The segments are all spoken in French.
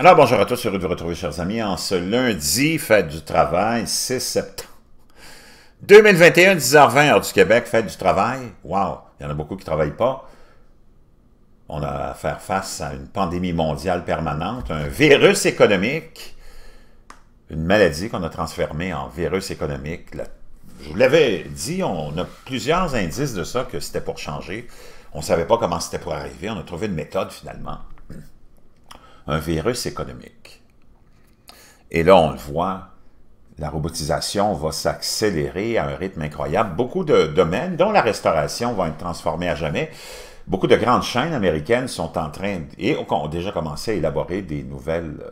Alors, bonjour à tous, heureux de vous retrouver, chers amis, en ce lundi, fête du travail, 6 septembre 2021, 10h20, heure du Québec, fête du travail. Wow, il y en a beaucoup qui ne travaillent pas. On a à faire face à une pandémie mondiale permanente, un virus économique, une maladie qu'on a transformée en virus économique. je vous l'avais dit, on a plusieurs indices de ça que c'était pour changer. On ne savait pas comment c'était pour arriver, on a trouvé une méthode finalement un virus économique. Et là, on le voit, la robotisation va s'accélérer à un rythme incroyable. Beaucoup de domaines, dont la restauration, vont être transformés à jamais. Beaucoup de grandes chaînes américaines sont en train, et ont déjà commencé à élaborer des nouvelles euh,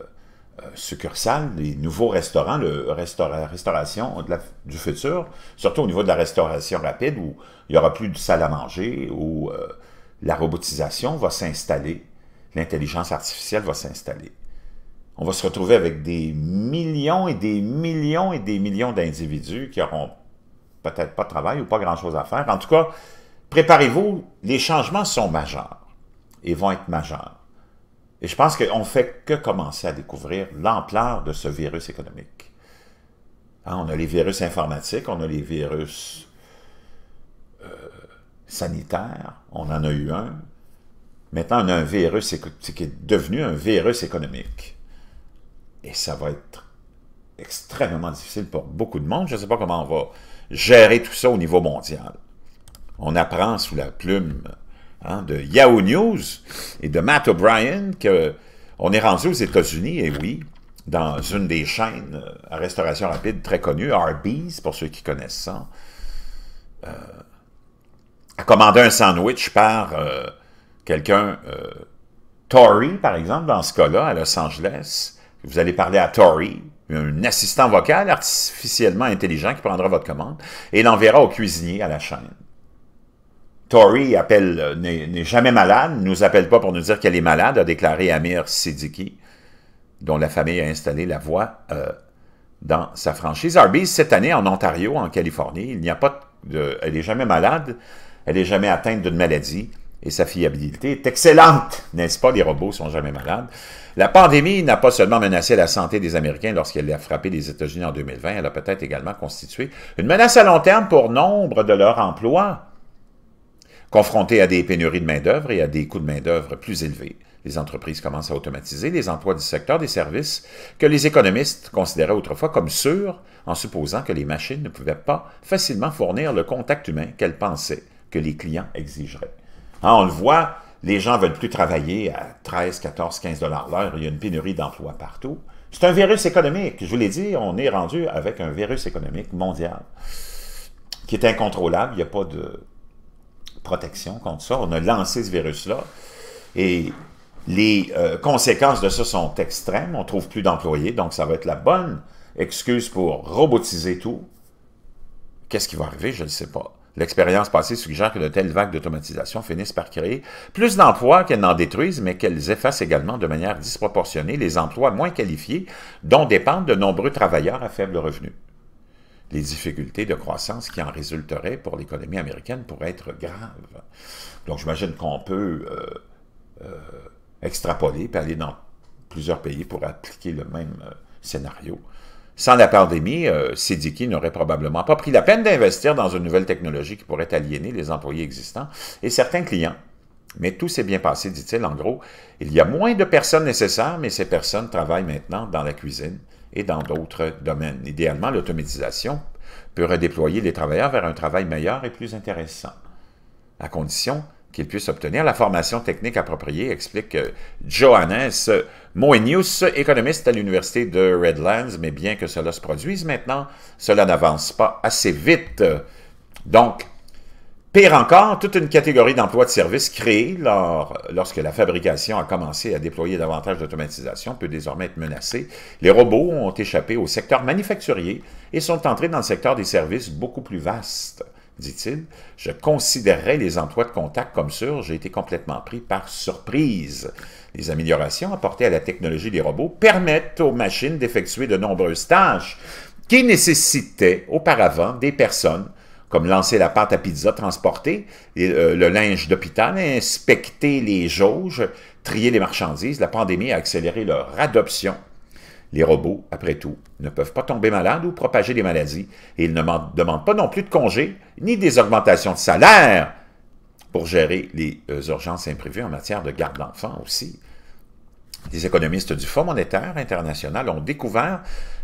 euh, succursales, des nouveaux restaurants, la restauration du futur, surtout au niveau de la restauration rapide, où il n'y aura plus de salle à manger, où euh, la robotisation va s'installer l'intelligence artificielle va s'installer. On va se retrouver avec des millions et des millions et des millions d'individus qui auront peut-être pas de travail ou pas grand-chose à faire. En tout cas, préparez-vous, les changements sont majeurs et vont être majeurs. Et je pense qu'on ne fait que commencer à découvrir l'ampleur de ce virus économique. Hein, on a les virus informatiques, on a les virus euh, sanitaires, on en a eu un, Maintenant, on a un virus qui est devenu un virus économique. Et ça va être extrêmement difficile pour beaucoup de monde. Je ne sais pas comment on va gérer tout ça au niveau mondial. On apprend sous la plume hein, de Yahoo News et de Matt O'Brien qu'on est rendu aux États-Unis, et oui, dans une des chaînes euh, à restauration rapide très connue, Arby's, pour ceux qui connaissent ça, euh, à commander un sandwich par... Euh, quelqu'un, euh, Tory, par exemple, dans ce cas-là, à Los Angeles, vous allez parler à Tory, un assistant vocal artificiellement intelligent qui prendra votre commande et l'enverra au cuisinier à la chaîne. Tory appelle, euh, n'est jamais malade, ne nous appelle pas pour nous dire qu'elle est malade, a déclaré Amir Siddiqui, dont la famille a installé la voix euh, dans sa franchise. Arby's, cette année, en Ontario, en Californie, il n'y a pas de, elle n'est jamais malade, elle n'est jamais atteinte d'une maladie, et sa fiabilité est excellente. N'est-ce pas, les robots sont jamais malades. La pandémie n'a pas seulement menacé la santé des Américains lorsqu'elle a frappé les États-Unis en 2020, elle a peut-être également constitué une menace à long terme pour nombre de leurs emplois. Confrontés à des pénuries de main-d'œuvre et à des coûts de main-d'œuvre plus élevés, les entreprises commencent à automatiser les emplois du secteur des services que les économistes considéraient autrefois comme sûrs en supposant que les machines ne pouvaient pas facilement fournir le contact humain qu'elles pensaient que les clients exigeraient. Hein, on le voit, les gens veulent plus travailler à 13, 14, 15 dollars l'heure. Il y a une pénurie d'emplois partout. C'est un virus économique. Je vous l'ai dit, on est rendu avec un virus économique mondial qui est incontrôlable. Il n'y a pas de protection contre ça. On a lancé ce virus-là. Et les euh, conséquences de ça sont extrêmes. On ne trouve plus d'employés, donc ça va être la bonne excuse pour robotiser tout. Qu'est-ce qui va arriver? Je ne sais pas. L'expérience passée suggère que de telles vagues d'automatisation finissent par créer plus d'emplois qu'elles n'en détruisent, mais qu'elles effacent également de manière disproportionnée les emplois moins qualifiés dont dépendent de nombreux travailleurs à faible revenu. Les difficultés de croissance qui en résulteraient pour l'économie américaine pourraient être graves. Donc j'imagine qu'on peut euh, euh, extrapoler et aller dans plusieurs pays pour appliquer le même euh, scénario. Sans la pandémie, euh, Siddiqui n'aurait probablement pas pris la peine d'investir dans une nouvelle technologie qui pourrait aliéner les employés existants et certains clients. Mais tout s'est bien passé, dit-il. En gros, il y a moins de personnes nécessaires, mais ces personnes travaillent maintenant dans la cuisine et dans d'autres domaines. Idéalement, l'automatisation peut redéployer les travailleurs vers un travail meilleur et plus intéressant, à condition qu'ils puissent obtenir la formation technique appropriée, explique euh, Johannes Moenius, économiste à l'Université de Redlands. Mais bien que cela se produise maintenant, cela n'avance pas assez vite. Donc, Pire encore, toute une catégorie d'emplois de services créés lors, lorsque la fabrication a commencé à déployer davantage d'automatisation peut désormais être menacée. Les robots ont échappé au secteur manufacturier et sont entrés dans le secteur des services beaucoup plus vastes dit-il, je considérais les emplois de contact comme sûrs, j'ai été complètement pris par surprise. Les améliorations apportées à la technologie des robots permettent aux machines d'effectuer de nombreuses tâches qui nécessitaient auparavant des personnes comme lancer la pâte à pizza transporter, euh, le linge d'hôpital, inspecter les jauges, trier les marchandises, la pandémie a accéléré leur adoption les robots, après tout, ne peuvent pas tomber malades ou propager des maladies, et ils ne demandent pas non plus de congés, ni des augmentations de salaire pour gérer les euh, urgences imprévues en matière de garde d'enfants aussi. Des économistes du Fonds monétaire international ont découvert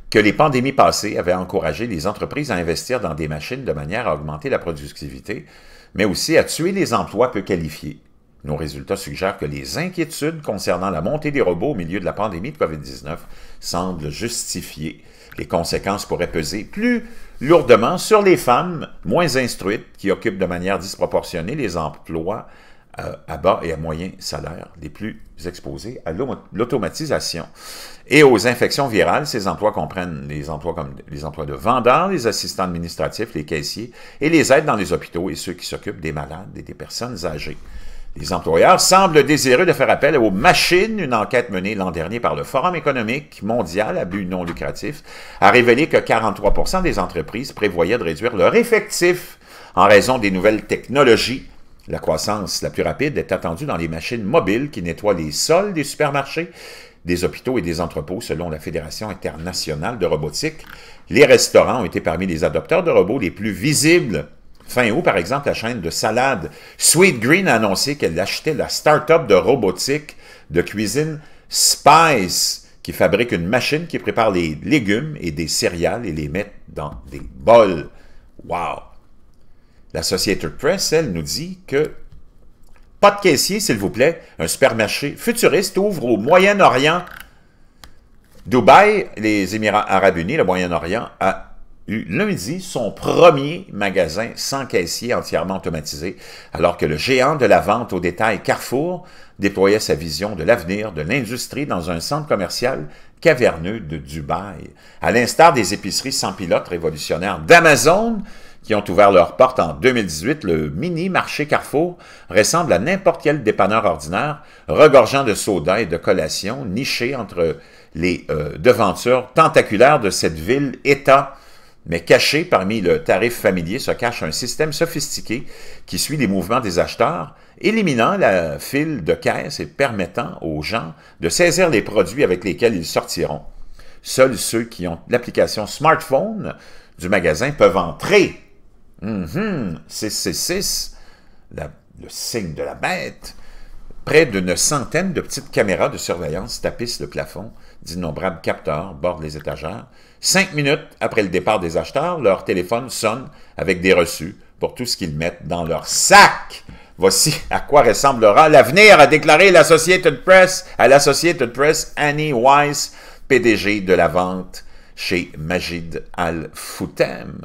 que les pandémies passées avaient encouragé les entreprises à investir dans des machines de manière à augmenter la productivité, mais aussi à tuer les emplois peu qualifiés nos résultats suggèrent que les inquiétudes concernant la montée des robots au milieu de la pandémie de COVID-19 semblent justifiées. Les conséquences pourraient peser plus lourdement sur les femmes moins instruites qui occupent de manière disproportionnée les emplois euh, à bas et à moyen salaire, les plus exposés à l'automatisation. Et aux infections virales, ces emplois comprennent les emplois comme les emplois de vendeurs, les assistants administratifs, les caissiers et les aides dans les hôpitaux et ceux qui s'occupent des malades et des personnes âgées. Les employeurs semblent désireux de faire appel aux machines. Une enquête menée l'an dernier par le Forum économique mondial à but non lucratif a révélé que 43 des entreprises prévoyaient de réduire leur effectif en raison des nouvelles technologies. La croissance la plus rapide est attendue dans les machines mobiles qui nettoient les sols des supermarchés, des hôpitaux et des entrepôts, selon la Fédération internationale de robotique. Les restaurants ont été parmi les adopteurs de robots les plus visibles Fin août, par exemple, la chaîne de salade Sweet Green a annoncé qu'elle achetait la start-up de robotique de cuisine Spice, qui fabrique une machine qui prépare les légumes et des céréales et les met dans des bols. Wow! L'Associated Press, elle, nous dit que pas de caissier, s'il vous plaît. Un supermarché futuriste ouvre au Moyen-Orient. Dubaï, les Émirats arabes unis, le Moyen-Orient, a eu lundi son premier magasin sans caissier entièrement automatisé, alors que le géant de la vente au détail Carrefour déployait sa vision de l'avenir de l'industrie dans un centre commercial caverneux de Dubaï. À l'instar des épiceries sans pilote révolutionnaires d'Amazon, qui ont ouvert leurs portes en 2018, le mini-marché Carrefour ressemble à n'importe quel dépanneur ordinaire, regorgeant de sodas et de collations, niché entre les euh, devantures tentaculaires de cette ville-État mais caché parmi le tarif familier se cache un système sophistiqué qui suit les mouvements des acheteurs, éliminant la file de caisse et permettant aux gens de saisir les produits avec lesquels ils sortiront. Seuls ceux qui ont l'application smartphone du magasin peuvent entrer. 666, mhm, le signe de la bête, près d'une centaine de petites caméras de surveillance tapissent le plafond, d'innombrables capteurs bordent les étagères. Cinq minutes après le départ des acheteurs, leur téléphone sonne avec des reçus pour tout ce qu'ils mettent dans leur sac. Voici à quoi ressemblera l'avenir, a déclaré l'Associated Press à l'Associated Press Annie Weiss, PDG de la vente chez Majid Al-Foutem.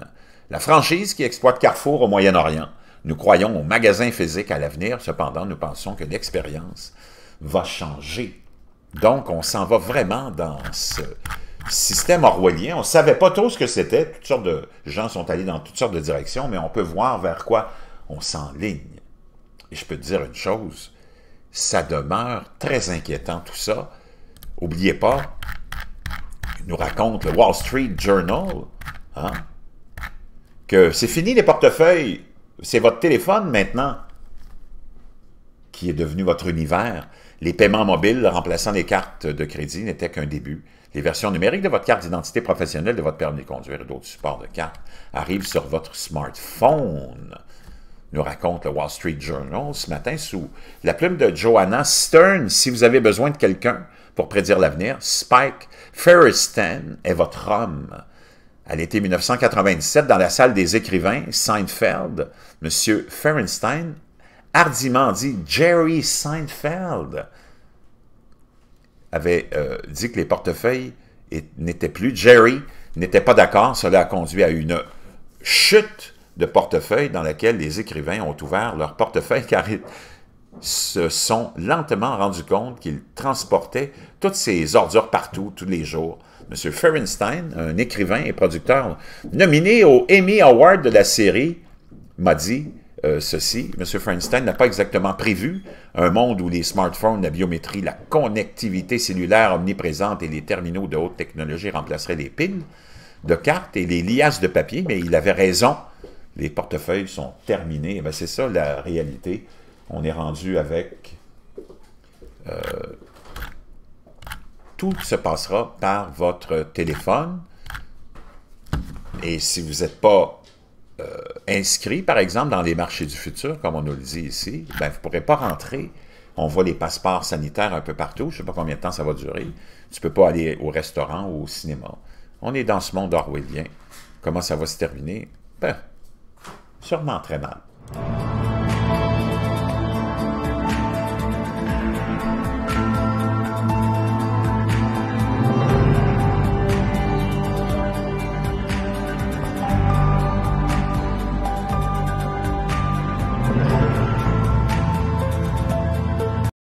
La franchise qui exploite Carrefour au Moyen-Orient nous croyons au magasin physique à l'avenir, cependant, nous pensons que l'expérience va changer. Donc, on s'en va vraiment dans ce système orwellien. On ne savait pas trop ce que c'était. Toutes sortes de gens sont allés dans toutes sortes de directions, mais on peut voir vers quoi on s'enligne. Et je peux te dire une chose, ça demeure très inquiétant tout ça. Oubliez pas, nous raconte le Wall Street Journal, hein, que c'est fini les portefeuilles c'est votre téléphone maintenant qui est devenu votre univers. Les paiements mobiles remplaçant les cartes de crédit n'étaient qu'un début. Les versions numériques de votre carte d'identité professionnelle, de votre permis de conduire et d'autres supports de cartes arrivent sur votre smartphone, nous raconte le Wall Street Journal ce matin sous la plume de Joanna Stern. Si vous avez besoin de quelqu'un pour prédire l'avenir, Spike Ferristan est votre homme à l'été 1997, dans la salle des écrivains, Seinfeld, M. Ferenstein, hardiment dit Jerry Seinfeld, avait euh, dit que les portefeuilles n'étaient plus. Jerry n'était pas d'accord. Cela a conduit à une chute de portefeuilles dans laquelle les écrivains ont ouvert leurs portefeuilles car ils se sont lentement rendus compte qu'ils transportaient toutes ces ordures partout, tous les jours, M. Ferenstein, un écrivain et producteur nominé au Emmy Award de la série, m'a dit euh, ceci. M. Ferenstein n'a pas exactement prévu un monde où les smartphones, la biométrie, la connectivité cellulaire omniprésente et les terminaux de haute technologie remplaceraient les piles de cartes et les liasses de papier, mais il avait raison. Les portefeuilles sont terminés. Eh c'est ça la réalité. On est rendu avec... Euh, tout se passera par votre téléphone. Et si vous n'êtes pas euh, inscrit, par exemple, dans les marchés du futur, comme on nous le dit ici, ben, vous ne pourrez pas rentrer. On voit les passeports sanitaires un peu partout. Je ne sais pas combien de temps ça va durer. Tu ne peux pas aller au restaurant ou au cinéma. On est dans ce monde orwellien. Comment ça va se terminer? Ben, sûrement très mal.